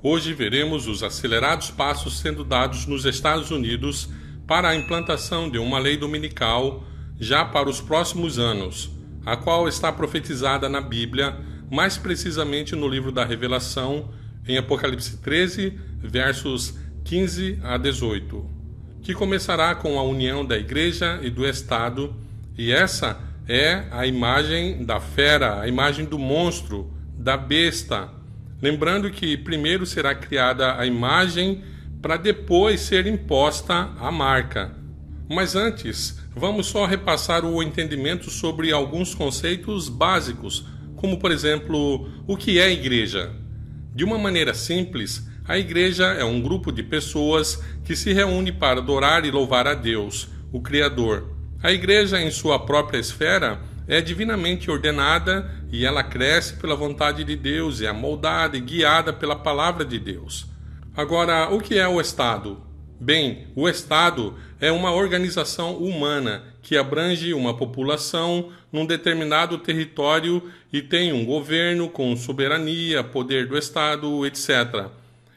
Hoje veremos os acelerados passos sendo dados nos Estados Unidos para a implantação de uma lei dominical já para os próximos anos, a qual está profetizada na Bíblia, mais precisamente no livro da Revelação, em Apocalipse 13, versos 15 a 18, que começará com a união da igreja e do Estado, e essa é a imagem da fera, a imagem do monstro, da besta Lembrando que primeiro será criada a imagem para depois ser imposta a marca. Mas antes, vamos só repassar o entendimento sobre alguns conceitos básicos, como por exemplo, o que é igreja. De uma maneira simples, a igreja é um grupo de pessoas que se reúne para adorar e louvar a Deus, o Criador. A igreja, em sua própria esfera, é divinamente ordenada e ela cresce pela vontade de Deus, é moldada e guiada pela palavra de Deus. Agora, o que é o Estado? Bem, o Estado é uma organização humana que abrange uma população num determinado território e tem um governo com soberania, poder do Estado, etc.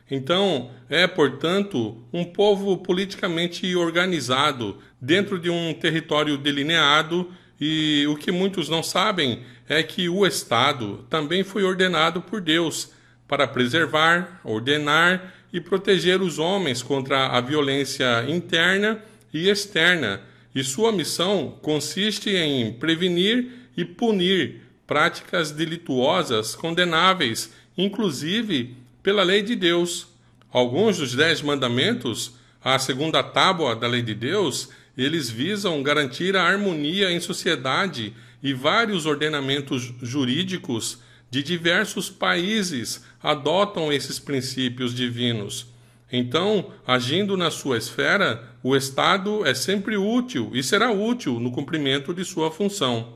Então, é, portanto, um povo politicamente organizado dentro de um território delineado e o que muitos não sabem é que o Estado também foi ordenado por Deus para preservar, ordenar e proteger os homens contra a violência interna e externa, e sua missão consiste em prevenir e punir práticas delituosas condenáveis, inclusive pela lei de Deus. Alguns dos dez mandamentos, a segunda tábua da lei de Deus, eles visam garantir a harmonia em sociedade e vários ordenamentos jurídicos de diversos países adotam esses princípios divinos. Então, agindo na sua esfera, o Estado é sempre útil e será útil no cumprimento de sua função.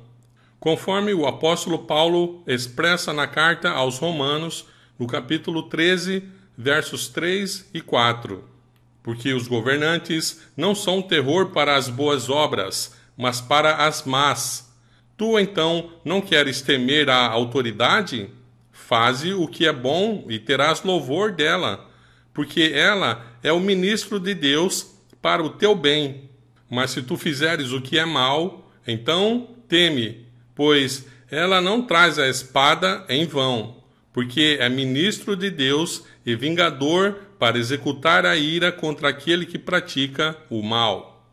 Conforme o apóstolo Paulo expressa na carta aos Romanos, no capítulo 13, versos 3 e 4 porque os governantes não são terror para as boas obras, mas para as más. Tu então não queres temer a autoridade? Faze o que é bom e terás louvor dela, porque ela é o ministro de Deus para o teu bem. Mas se tu fizeres o que é mal, então teme, pois ela não traz a espada em vão porque é ministro de Deus e vingador para executar a ira contra aquele que pratica o mal.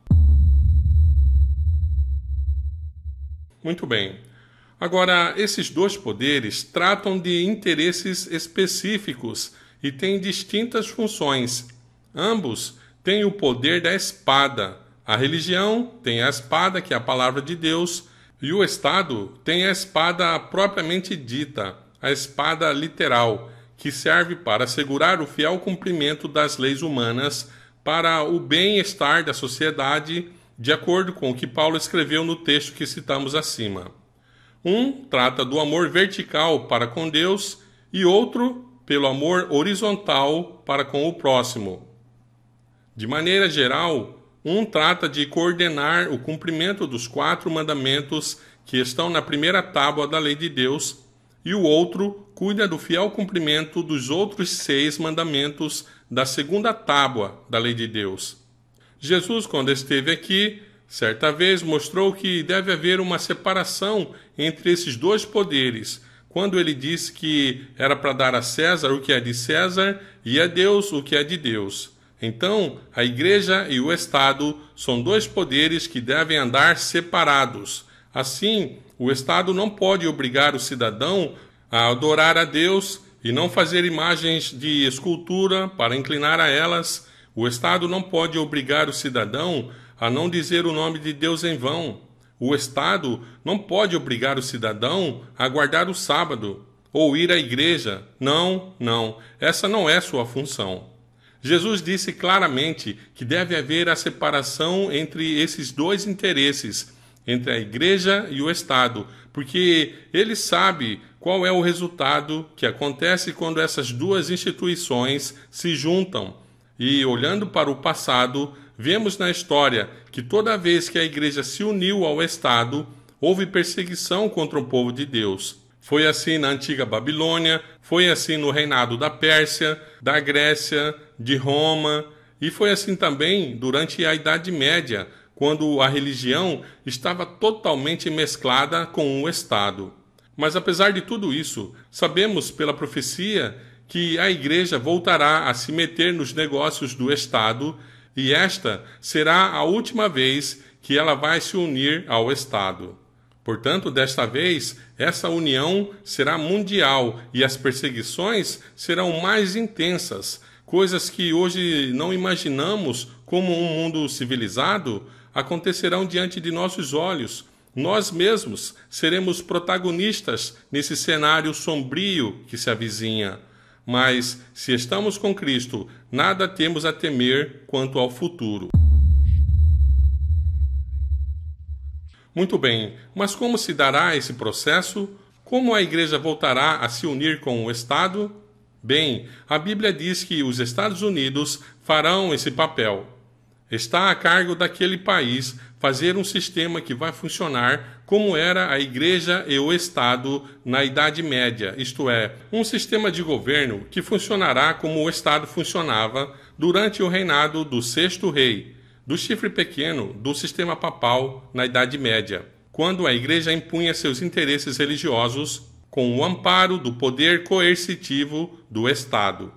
Muito bem. Agora, esses dois poderes tratam de interesses específicos e têm distintas funções. Ambos têm o poder da espada. A religião tem a espada, que é a palavra de Deus, e o Estado tem a espada propriamente dita a espada literal, que serve para assegurar o fiel cumprimento das leis humanas para o bem-estar da sociedade, de acordo com o que Paulo escreveu no texto que citamos acima. Um trata do amor vertical para com Deus e outro pelo amor horizontal para com o próximo. De maneira geral, um trata de coordenar o cumprimento dos quatro mandamentos que estão na primeira tábua da lei de Deus e o outro cuida do fiel cumprimento dos outros seis mandamentos da segunda tábua da lei de Deus. Jesus, quando esteve aqui, certa vez mostrou que deve haver uma separação entre esses dois poderes, quando ele disse que era para dar a César o que é de César e a Deus o que é de Deus. Então, a igreja e o Estado são dois poderes que devem andar separados Assim, o Estado não pode obrigar o cidadão a adorar a Deus e não fazer imagens de escultura para inclinar a elas. O Estado não pode obrigar o cidadão a não dizer o nome de Deus em vão. O Estado não pode obrigar o cidadão a guardar o sábado ou ir à igreja. Não, não, essa não é sua função. Jesus disse claramente que deve haver a separação entre esses dois interesses entre a igreja e o Estado, porque ele sabe qual é o resultado que acontece quando essas duas instituições se juntam. E olhando para o passado, vemos na história que toda vez que a igreja se uniu ao Estado, houve perseguição contra o povo de Deus. Foi assim na antiga Babilônia, foi assim no reinado da Pérsia, da Grécia, de Roma, e foi assim também durante a Idade Média, quando a religião estava totalmente mesclada com o Estado. Mas apesar de tudo isso, sabemos pela profecia que a Igreja voltará a se meter nos negócios do Estado e esta será a última vez que ela vai se unir ao Estado. Portanto, desta vez, essa união será mundial e as perseguições serão mais intensas, coisas que hoje não imaginamos como um mundo civilizado acontecerão diante de nossos olhos. Nós mesmos seremos protagonistas nesse cenário sombrio que se avizinha. Mas, se estamos com Cristo, nada temos a temer quanto ao futuro. Muito bem, mas como se dará esse processo? Como a Igreja voltará a se unir com o Estado? Bem, a Bíblia diz que os Estados Unidos farão esse papel. Está a cargo daquele país fazer um sistema que vai funcionar como era a Igreja e o Estado na Idade Média, isto é, um sistema de governo que funcionará como o Estado funcionava durante o reinado do sexto rei, do chifre pequeno do sistema papal na Idade Média, quando a Igreja impunha seus interesses religiosos com o amparo do poder coercitivo do Estado.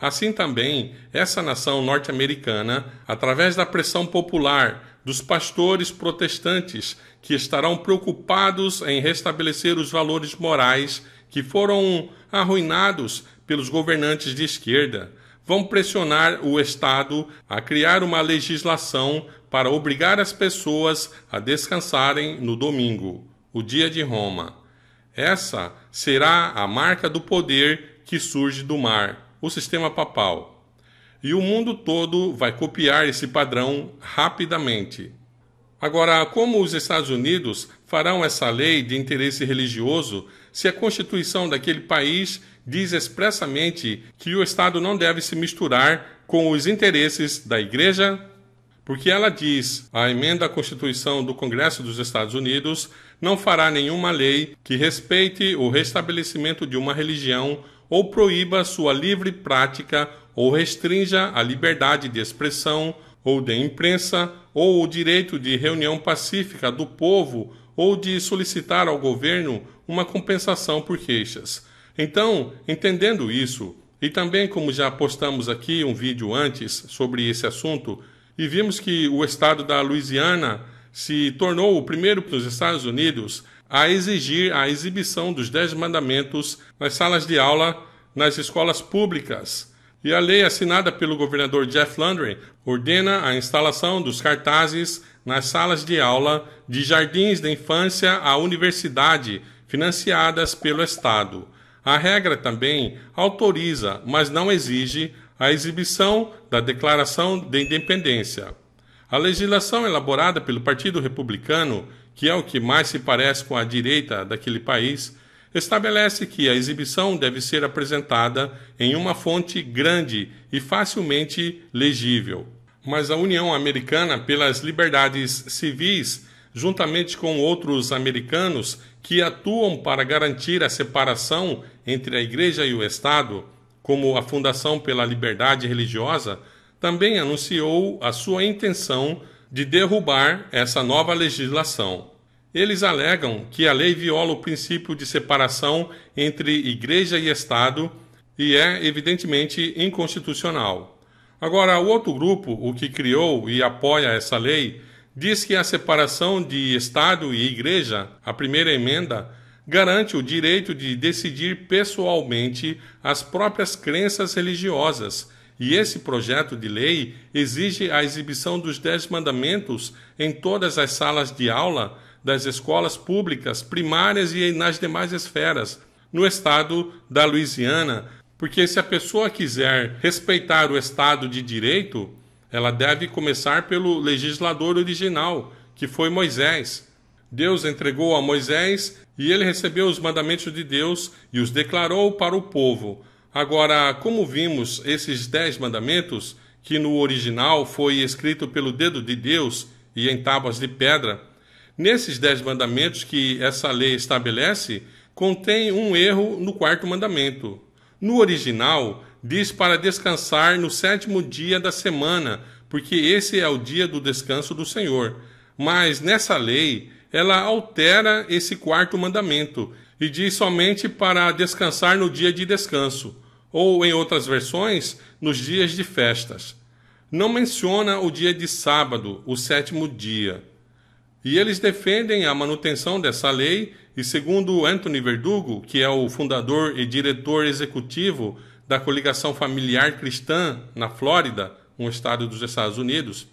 Assim também, essa nação norte-americana, através da pressão popular dos pastores protestantes, que estarão preocupados em restabelecer os valores morais que foram arruinados pelos governantes de esquerda, vão pressionar o Estado a criar uma legislação para obrigar as pessoas a descansarem no domingo, o dia de Roma. Essa será a marca do poder que surge do mar o sistema papal. E o mundo todo vai copiar esse padrão rapidamente. Agora, como os Estados Unidos farão essa lei de interesse religioso se a Constituição daquele país diz expressamente que o Estado não deve se misturar com os interesses da Igreja? Porque ela diz: a emenda à Constituição do Congresso dos Estados Unidos não fará nenhuma lei que respeite o restabelecimento de uma religião ou proíba sua livre prática ou restrinja a liberdade de expressão ou de imprensa ou o direito de reunião pacífica do povo ou de solicitar ao governo uma compensação por queixas. Então, entendendo isso, e também como já postamos aqui um vídeo antes sobre esse assunto, e vimos que o estado da Louisiana se tornou o primeiro nos Estados Unidos a exigir a exibição dos Dez Mandamentos nas salas de aula nas escolas públicas. E a lei assinada pelo governador Jeff Landry ordena a instalação dos cartazes nas salas de aula de jardins da infância à universidade, financiadas pelo Estado. A regra também autoriza, mas não exige, a exibição da Declaração de Independência. A legislação elaborada pelo Partido Republicano que é o que mais se parece com a direita daquele país, estabelece que a exibição deve ser apresentada em uma fonte grande e facilmente legível. Mas a União Americana pelas Liberdades Civis, juntamente com outros americanos que atuam para garantir a separação entre a Igreja e o Estado, como a Fundação pela Liberdade Religiosa, também anunciou a sua intenção de derrubar essa nova legislação. Eles alegam que a lei viola o princípio de separação entre igreja e Estado e é, evidentemente, inconstitucional. Agora, o outro grupo, o que criou e apoia essa lei, diz que a separação de Estado e igreja, a primeira emenda, garante o direito de decidir pessoalmente as próprias crenças religiosas. E esse projeto de lei exige a exibição dos Dez Mandamentos em todas as salas de aula das escolas públicas primárias e nas demais esferas no estado da Louisiana, porque se a pessoa quiser respeitar o estado de direito, ela deve começar pelo legislador original, que foi Moisés. Deus entregou a Moisés e ele recebeu os mandamentos de Deus e os declarou para o povo. Agora, como vimos, esses dez mandamentos, que no original foi escrito pelo dedo de Deus e em tábuas de pedra, Nesses dez mandamentos que essa lei estabelece, contém um erro no quarto mandamento. No original, diz para descansar no sétimo dia da semana, porque esse é o dia do descanso do Senhor. Mas nessa lei, ela altera esse quarto mandamento e diz somente para descansar no dia de descanso, ou em outras versões, nos dias de festas. Não menciona o dia de sábado, o sétimo dia. E eles defendem a manutenção dessa lei e, segundo Anthony Verdugo, que é o fundador e diretor executivo da Coligação Familiar Cristã na Flórida, um estado dos Estados Unidos,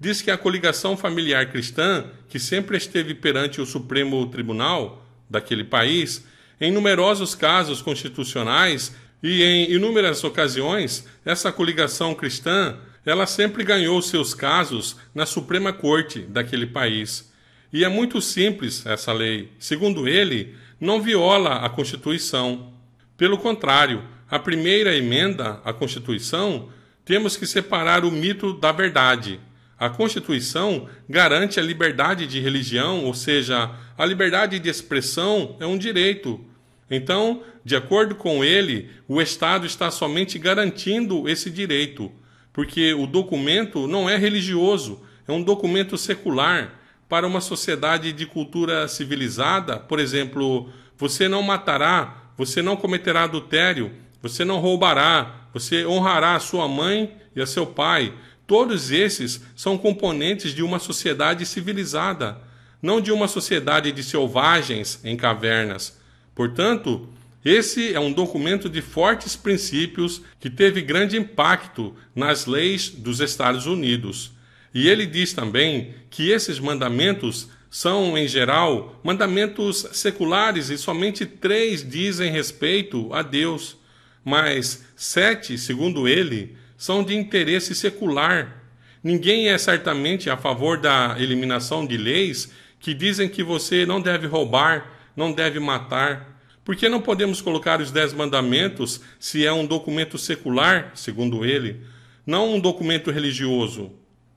diz que a coligação familiar cristã, que sempre esteve perante o Supremo Tribunal daquele país, em numerosos casos constitucionais e em inúmeras ocasiões, essa coligação cristã ela sempre ganhou seus casos na Suprema Corte daquele país. E é muito simples essa lei. Segundo ele, não viola a Constituição. Pelo contrário, a primeira emenda à Constituição, temos que separar o mito da verdade. A Constituição garante a liberdade de religião, ou seja, a liberdade de expressão é um direito. Então, de acordo com ele, o Estado está somente garantindo esse direito porque o documento não é religioso, é um documento secular. Para uma sociedade de cultura civilizada, por exemplo, você não matará, você não cometerá adultério, você não roubará, você honrará a sua mãe e a seu pai. Todos esses são componentes de uma sociedade civilizada, não de uma sociedade de selvagens em cavernas. Portanto, esse é um documento de fortes princípios que teve grande impacto nas leis dos Estados Unidos. E ele diz também que esses mandamentos são, em geral, mandamentos seculares e somente três dizem respeito a Deus, mas sete, segundo ele, são de interesse secular. Ninguém é certamente a favor da eliminação de leis que dizem que você não deve roubar, não deve matar, por que não podemos colocar os Dez Mandamentos se é um documento secular, segundo ele, não um documento religioso?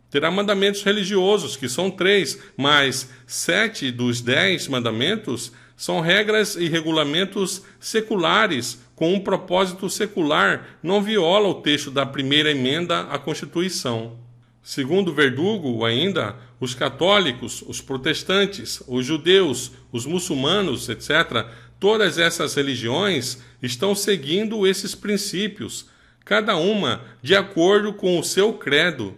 Terá mandamentos religiosos, que são três, mas sete dos dez mandamentos são regras e regulamentos seculares, com um propósito secular, não viola o texto da primeira emenda à Constituição. Segundo Verdugo, ainda, os católicos, os protestantes, os judeus, os muçulmanos, etc., Todas essas religiões estão seguindo esses princípios, cada uma de acordo com o seu credo.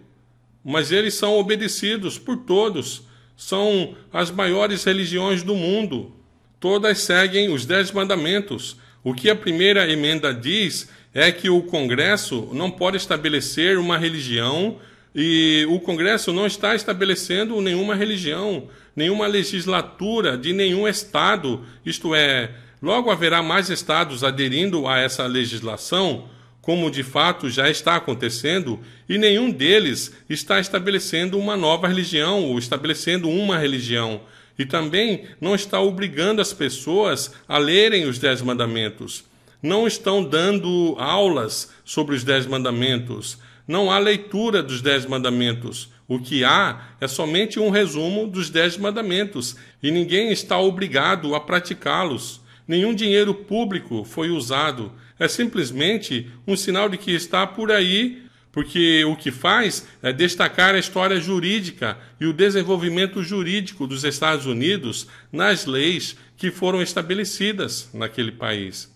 Mas eles são obedecidos por todos, são as maiores religiões do mundo. Todas seguem os Dez Mandamentos. O que a primeira emenda diz é que o Congresso não pode estabelecer uma religião e o Congresso não está estabelecendo nenhuma religião, nenhuma legislatura de nenhum Estado, isto é, logo haverá mais Estados aderindo a essa legislação, como de fato já está acontecendo, e nenhum deles está estabelecendo uma nova religião ou estabelecendo uma religião. E também não está obrigando as pessoas a lerem os Dez Mandamentos. Não estão dando aulas sobre os Dez Mandamentos não há leitura dos Dez Mandamentos. O que há é somente um resumo dos Dez Mandamentos e ninguém está obrigado a praticá-los. Nenhum dinheiro público foi usado. É simplesmente um sinal de que está por aí, porque o que faz é destacar a história jurídica e o desenvolvimento jurídico dos Estados Unidos nas leis que foram estabelecidas naquele país.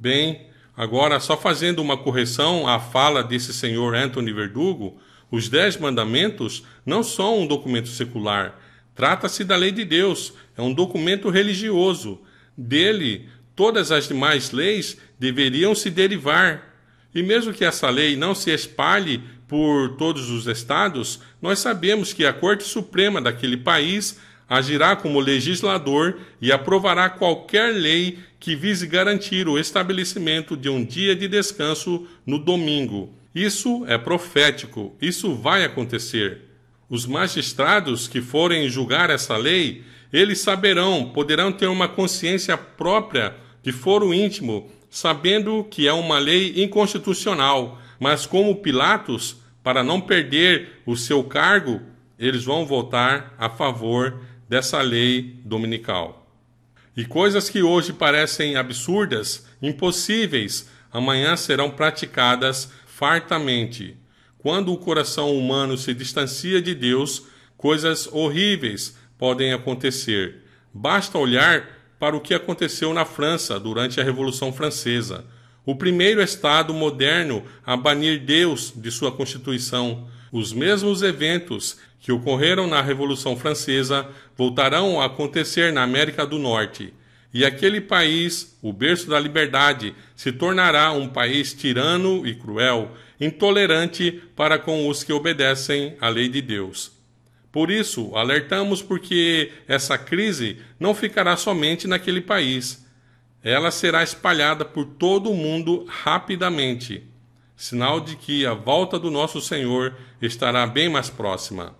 Bem, Agora, só fazendo uma correção à fala desse senhor Anthony Verdugo, os Dez Mandamentos não são um documento secular. Trata-se da lei de Deus, é um documento religioso. Dele, todas as demais leis deveriam se derivar. E mesmo que essa lei não se espalhe por todos os estados, nós sabemos que a Corte Suprema daquele país agirá como legislador e aprovará qualquer lei que vise garantir o estabelecimento de um dia de descanso no domingo. Isso é profético, isso vai acontecer. Os magistrados que forem julgar essa lei, eles saberão, poderão ter uma consciência própria de foro íntimo, sabendo que é uma lei inconstitucional, mas como Pilatos, para não perder o seu cargo, eles vão votar a favor dessa lei dominical. E coisas que hoje parecem absurdas, impossíveis, amanhã serão praticadas fartamente. Quando o coração humano se distancia de Deus, coisas horríveis podem acontecer. Basta olhar para o que aconteceu na França durante a Revolução Francesa, o primeiro Estado moderno a banir Deus de sua Constituição os mesmos eventos que ocorreram na Revolução Francesa voltarão a acontecer na América do Norte. E aquele país, o berço da liberdade, se tornará um país tirano e cruel, intolerante para com os que obedecem à lei de Deus. Por isso, alertamos porque essa crise não ficará somente naquele país. Ela será espalhada por todo o mundo rapidamente sinal de que a volta do nosso Senhor estará bem mais próxima.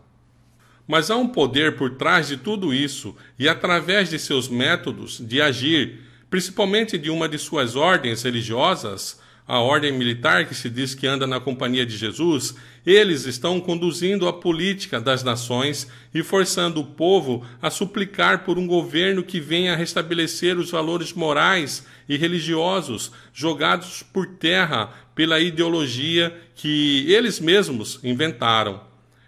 Mas há um poder por trás de tudo isso e através de seus métodos de agir, principalmente de uma de suas ordens religiosas, a ordem militar que se diz que anda na companhia de Jesus, eles estão conduzindo a política das nações e forçando o povo a suplicar por um governo que venha restabelecer os valores morais e religiosos jogados por terra pela ideologia que eles mesmos inventaram.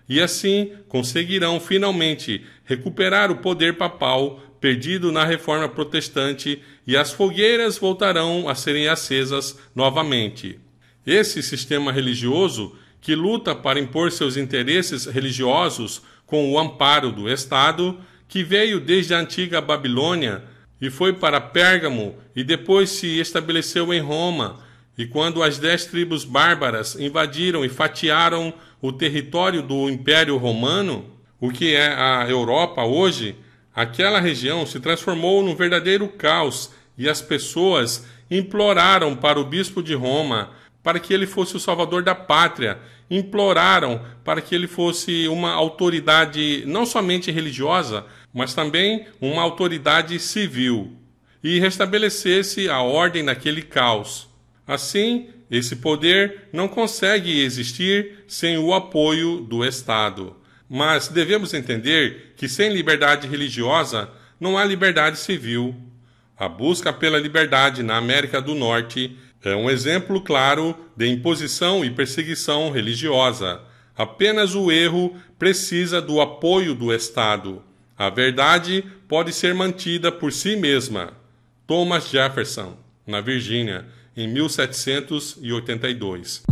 E assim conseguirão finalmente recuperar o poder papal perdido na reforma protestante e as fogueiras voltarão a serem acesas novamente. Esse sistema religioso, que luta para impor seus interesses religiosos com o amparo do Estado, que veio desde a antiga Babilônia e foi para Pérgamo e depois se estabeleceu em Roma, e quando as dez tribos bárbaras invadiram e fatiaram o território do Império Romano, o que é a Europa hoje, Aquela região se transformou num verdadeiro caos e as pessoas imploraram para o bispo de Roma para que ele fosse o salvador da pátria, imploraram para que ele fosse uma autoridade não somente religiosa, mas também uma autoridade civil e restabelecesse a ordem naquele caos. Assim, esse poder não consegue existir sem o apoio do Estado mas devemos entender que sem liberdade religiosa não há liberdade civil. A busca pela liberdade na América do Norte é um exemplo claro de imposição e perseguição religiosa. Apenas o erro precisa do apoio do Estado. A verdade pode ser mantida por si mesma. Thomas Jefferson, na Virgínia, em 1782.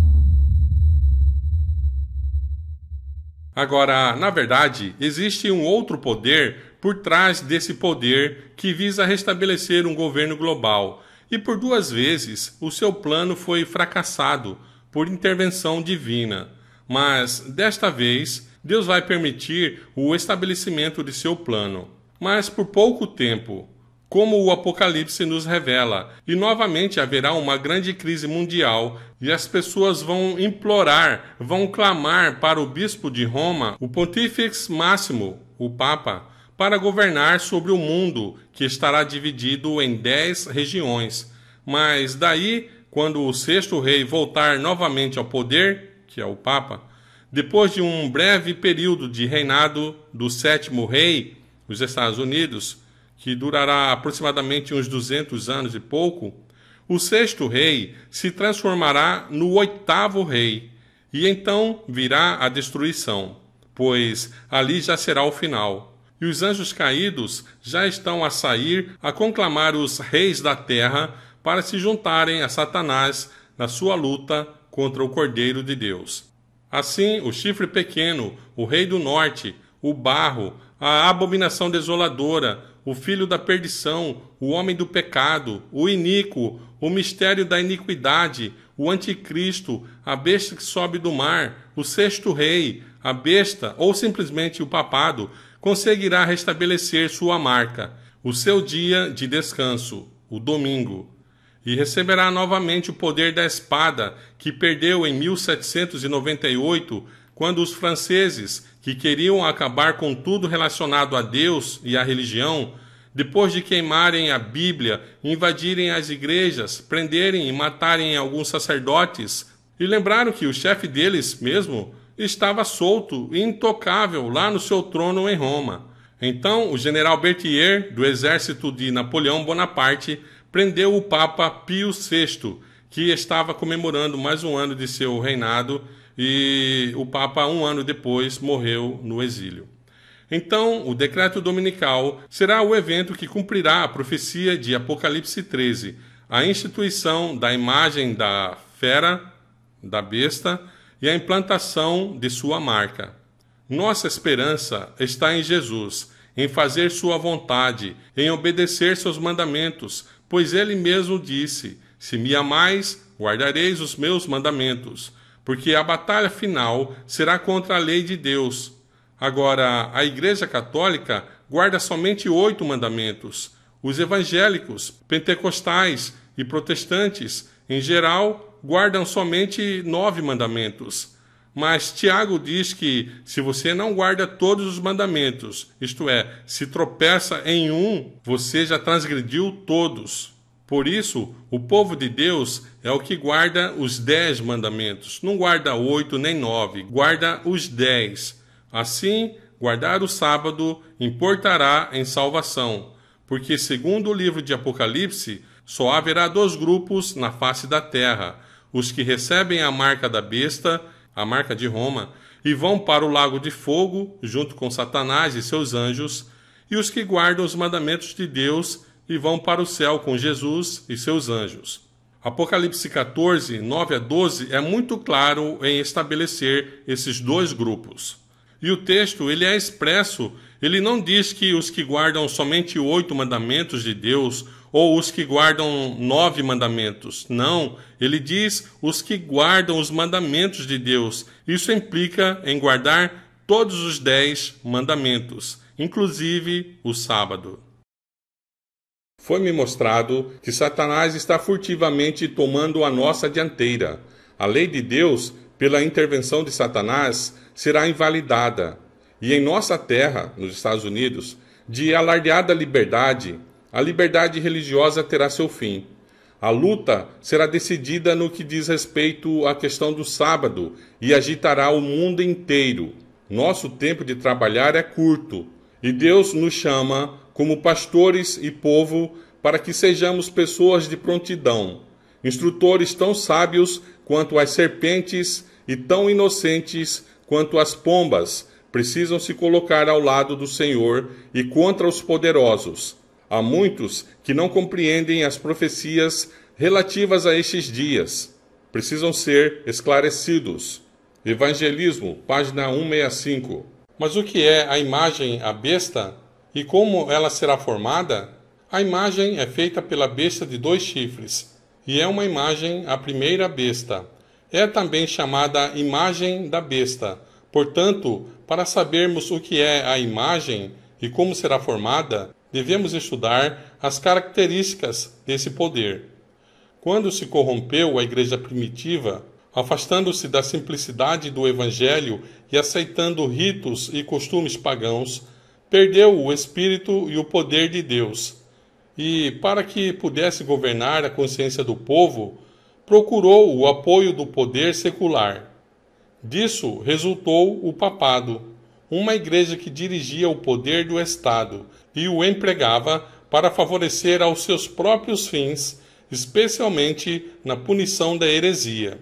Agora, na verdade, existe um outro poder por trás desse poder que visa restabelecer um governo global. E por duas vezes o seu plano foi fracassado por intervenção divina. Mas desta vez, Deus vai permitir o estabelecimento de seu plano. Mas por pouco tempo, como o Apocalipse nos revela. E novamente haverá uma grande crise mundial e as pessoas vão implorar, vão clamar para o bispo de Roma, o Pontífex Máximo, o Papa, para governar sobre o mundo, que estará dividido em dez regiões. Mas daí, quando o sexto rei voltar novamente ao poder, que é o Papa, depois de um breve período de reinado do sétimo rei, os Estados Unidos, que durará aproximadamente uns 200 anos e pouco, o sexto rei se transformará no oitavo rei, e então virá a destruição, pois ali já será o final. E os anjos caídos já estão a sair a conclamar os reis da terra para se juntarem a Satanás na sua luta contra o Cordeiro de Deus. Assim, o chifre pequeno, o rei do norte, o barro, a abominação desoladora, o filho da perdição, o homem do pecado, o iníquo, o mistério da iniquidade, o anticristo, a besta que sobe do mar, o sexto rei, a besta ou simplesmente o papado, conseguirá restabelecer sua marca, o seu dia de descanso, o domingo, e receberá novamente o poder da espada que perdeu em 1798, quando os franceses que queriam acabar com tudo relacionado a Deus e à religião, depois de queimarem a Bíblia, invadirem as igrejas, prenderem e matarem alguns sacerdotes, e lembraram que o chefe deles mesmo estava solto e intocável lá no seu trono em Roma. Então, o general Berthier, do exército de Napoleão Bonaparte, prendeu o Papa Pio VI, que estava comemorando mais um ano de seu reinado, e o Papa, um ano depois, morreu no exílio. Então, o decreto dominical será o evento que cumprirá a profecia de Apocalipse 13, a instituição da imagem da fera, da besta, e a implantação de sua marca. Nossa esperança está em Jesus, em fazer sua vontade, em obedecer seus mandamentos, pois ele mesmo disse: Se me amais, guardareis os meus mandamentos porque a batalha final será contra a lei de Deus. Agora, a Igreja Católica guarda somente oito mandamentos. Os evangélicos, pentecostais e protestantes, em geral, guardam somente nove mandamentos. Mas Tiago diz que se você não guarda todos os mandamentos, isto é, se tropeça em um, você já transgrediu todos. Por isso, o povo de Deus é o que guarda os dez mandamentos. Não guarda oito nem nove, guarda os dez. Assim, guardar o sábado importará em salvação, porque, segundo o livro de Apocalipse, só haverá dois grupos na face da terra: os que recebem a marca da besta, a marca de Roma, e vão para o lago de fogo, junto com Satanás e seus anjos, e os que guardam os mandamentos de Deus e vão para o céu com Jesus e seus anjos. Apocalipse 14, 9 a 12 é muito claro em estabelecer esses dois grupos. E o texto, ele é expresso, ele não diz que os que guardam somente oito mandamentos de Deus ou os que guardam nove mandamentos. Não, ele diz os que guardam os mandamentos de Deus. Isso implica em guardar todos os dez mandamentos, inclusive o sábado foi-me mostrado que Satanás está furtivamente tomando a nossa dianteira. A lei de Deus, pela intervenção de Satanás, será invalidada. E em nossa terra, nos Estados Unidos, de alardeada liberdade, a liberdade religiosa terá seu fim. A luta será decidida no que diz respeito à questão do sábado e agitará o mundo inteiro. Nosso tempo de trabalhar é curto e Deus nos chama como pastores e povo para que sejamos pessoas de prontidão, instrutores tão sábios quanto as serpentes e tão inocentes quanto as pombas, precisam se colocar ao lado do Senhor e contra os poderosos. Há muitos que não compreendem as profecias relativas a estes dias. Precisam ser esclarecidos. Evangelismo, página 165. Mas o que é a imagem, a besta, e como ela será formada? A imagem é feita pela besta de dois chifres, e é uma imagem, a primeira besta. É também chamada imagem da besta. Portanto, para sabermos o que é a imagem e como será formada, devemos estudar as características desse poder. Quando se corrompeu a igreja primitiva, afastando-se da simplicidade do Evangelho e aceitando ritos e costumes pagãos, perdeu o espírito e o poder de Deus. E, para que pudesse governar a consciência do povo, procurou o apoio do poder secular. Disso resultou o papado, uma igreja que dirigia o poder do Estado e o empregava para favorecer aos seus próprios fins, especialmente na punição da heresia.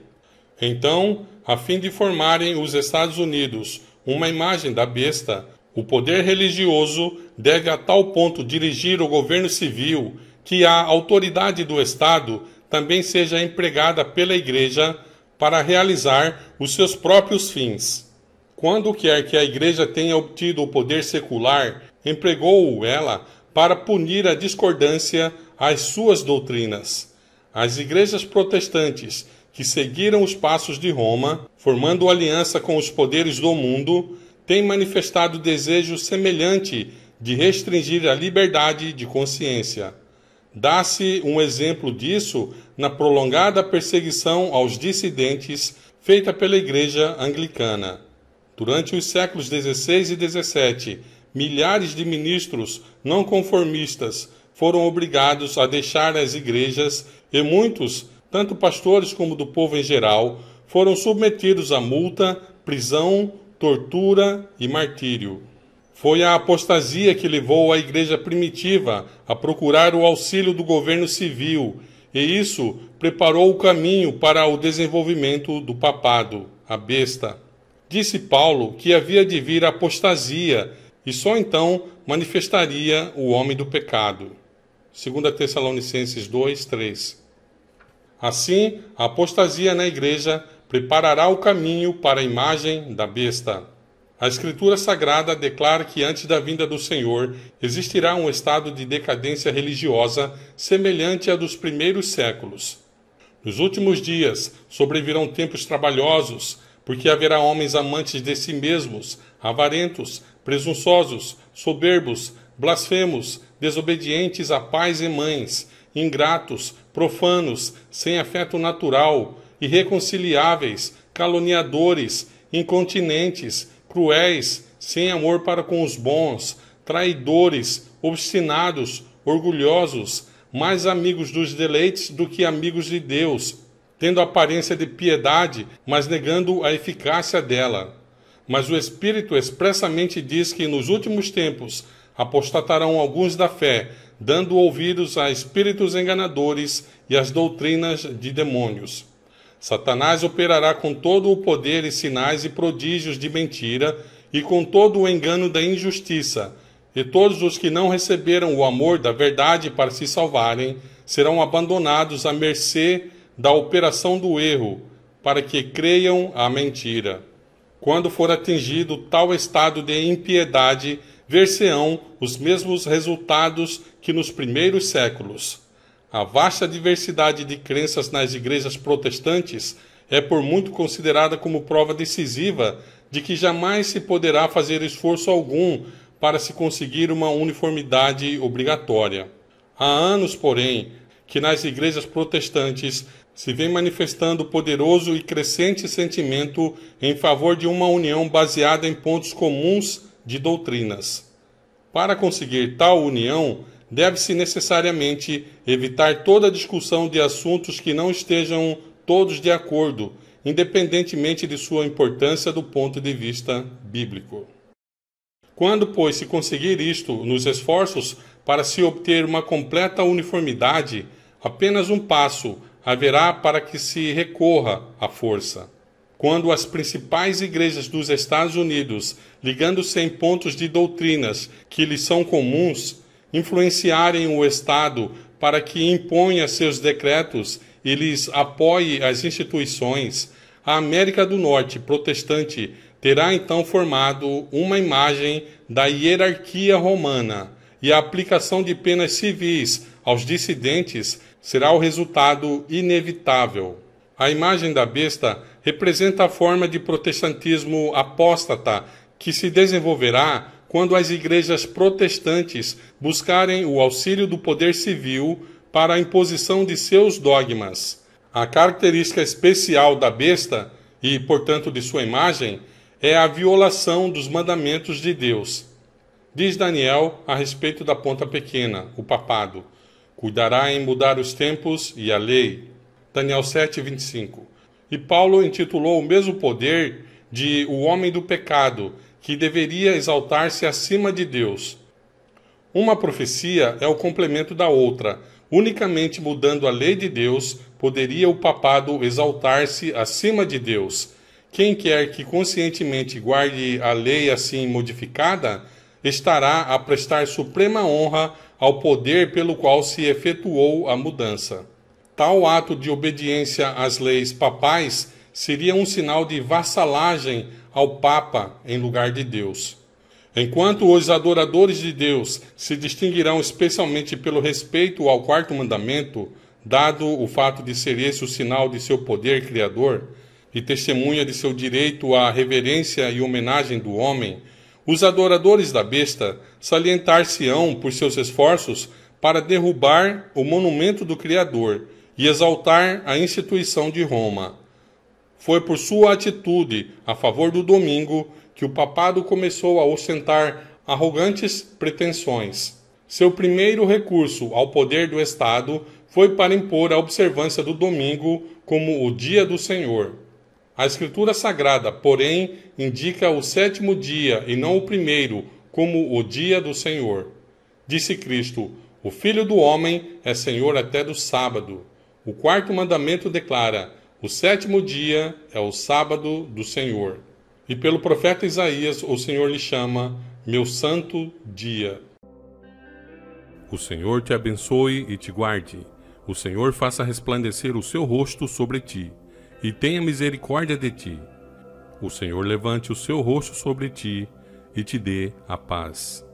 Então, a fim de formarem os Estados Unidos uma imagem da besta, o poder religioso deve a tal ponto dirigir o governo civil que a autoridade do Estado também seja empregada pela Igreja para realizar os seus próprios fins. Quando quer que a Igreja tenha obtido o poder secular, empregou-o ela para punir a discordância às suas doutrinas. As igrejas protestantes que seguiram os passos de Roma, formando aliança com os poderes do mundo, têm manifestado desejo semelhante de restringir a liberdade de consciência. Dá-se um exemplo disso na prolongada perseguição aos dissidentes feita pela Igreja Anglicana. Durante os séculos XVI e XVII, milhares de ministros não conformistas foram obrigados a deixar as igrejas e muitos tanto pastores como do povo em geral, foram submetidos a multa, prisão, tortura e martírio. Foi a apostasia que levou a igreja primitiva a procurar o auxílio do governo civil, e isso preparou o caminho para o desenvolvimento do papado, a besta. Disse Paulo que havia de vir a apostasia, e só então manifestaria o homem do pecado. 2 Tessalonicenses 2, 3. Assim, a apostasia na igreja preparará o caminho para a imagem da besta. A Escritura Sagrada declara que antes da vinda do Senhor existirá um estado de decadência religiosa semelhante à dos primeiros séculos. Nos últimos dias sobrevirão tempos trabalhosos, porque haverá homens amantes de si mesmos, avarentos, presunçosos, soberbos, blasfemos, desobedientes a pais e mães, ingratos, profanos, sem afeto natural, irreconciliáveis, caluniadores, incontinentes, cruéis, sem amor para com os bons, traidores, obstinados, orgulhosos, mais amigos dos deleites do que amigos de Deus, tendo aparência de piedade, mas negando a eficácia dela. Mas o Espírito expressamente diz que nos últimos tempos apostatarão alguns da fé, dando ouvidos a espíritos enganadores e às doutrinas de demônios. Satanás operará com todo o poder e sinais e prodígios de mentira e com todo o engano da injustiça, e todos os que não receberam o amor da verdade para se salvarem serão abandonados à mercê da operação do erro, para que creiam a mentira. Quando for atingido tal estado de impiedade, ver-se-ão os mesmos resultados que nos primeiros séculos. A vasta diversidade de crenças nas igrejas protestantes é por muito considerada como prova decisiva de que jamais se poderá fazer esforço algum para se conseguir uma uniformidade obrigatória. Há anos, porém, que nas igrejas protestantes se vem manifestando poderoso e crescente sentimento em favor de uma união baseada em pontos comuns de doutrinas. Para conseguir tal união, deve-se necessariamente evitar toda discussão de assuntos que não estejam todos de acordo, independentemente de sua importância do ponto de vista bíblico. Quando, pois, se conseguir isto nos esforços para se obter uma completa uniformidade, apenas um passo haverá para que se recorra à força. Quando as principais igrejas dos Estados Unidos, ligando-se em pontos de doutrinas que lhes são comuns, influenciarem o Estado para que imponha seus decretos e lhes apoie as instituições, a América do Norte protestante terá então formado uma imagem da hierarquia romana e a aplicação de penas civis aos dissidentes será o resultado inevitável. A imagem da besta representa a forma de protestantismo apóstata que se desenvolverá quando as igrejas protestantes buscarem o auxílio do poder civil para a imposição de seus dogmas. A característica especial da besta, e portanto de sua imagem, é a violação dos mandamentos de Deus. Diz Daniel a respeito da ponta pequena, o papado: cuidará em mudar os tempos e a lei. Daniel 7:25. E Paulo intitulou o mesmo poder de o homem do pecado, que deveria exaltar-se acima de Deus. Uma profecia é o complemento da outra. Unicamente mudando a lei de Deus, poderia o papado exaltar-se acima de Deus. Quem quer que conscientemente guarde a lei assim modificada, estará a prestar suprema honra ao poder pelo qual se efetuou a mudança. Tal ato de obediência às leis papais seria um sinal de vassalagem ao Papa em lugar de Deus. Enquanto os adoradores de Deus se distinguirão especialmente pelo respeito ao quarto mandamento, dado o fato de ser esse o sinal de seu poder criador e testemunha de seu direito à reverência e homenagem do homem, os adoradores da besta salientar-se-ão por seus esforços para derrubar o monumento do Criador e exaltar a instituição de Roma. Foi por sua atitude a favor do domingo que o papado começou a ostentar arrogantes pretensões. Seu primeiro recurso ao poder do Estado foi para impor a observância do domingo como o dia do Senhor. A Escritura Sagrada, porém, indica o sétimo dia e não o primeiro como o dia do Senhor. Disse Cristo: O Filho do Homem é Senhor até do sábado. O quarto mandamento declara: o sétimo dia é o sábado do Senhor. E pelo profeta Isaías, o Senhor lhe chama meu santo dia. O Senhor te abençoe e te guarde. O Senhor faça resplandecer o seu rosto sobre ti e tenha misericórdia de ti. O Senhor levante o seu rosto sobre ti e te dê a paz.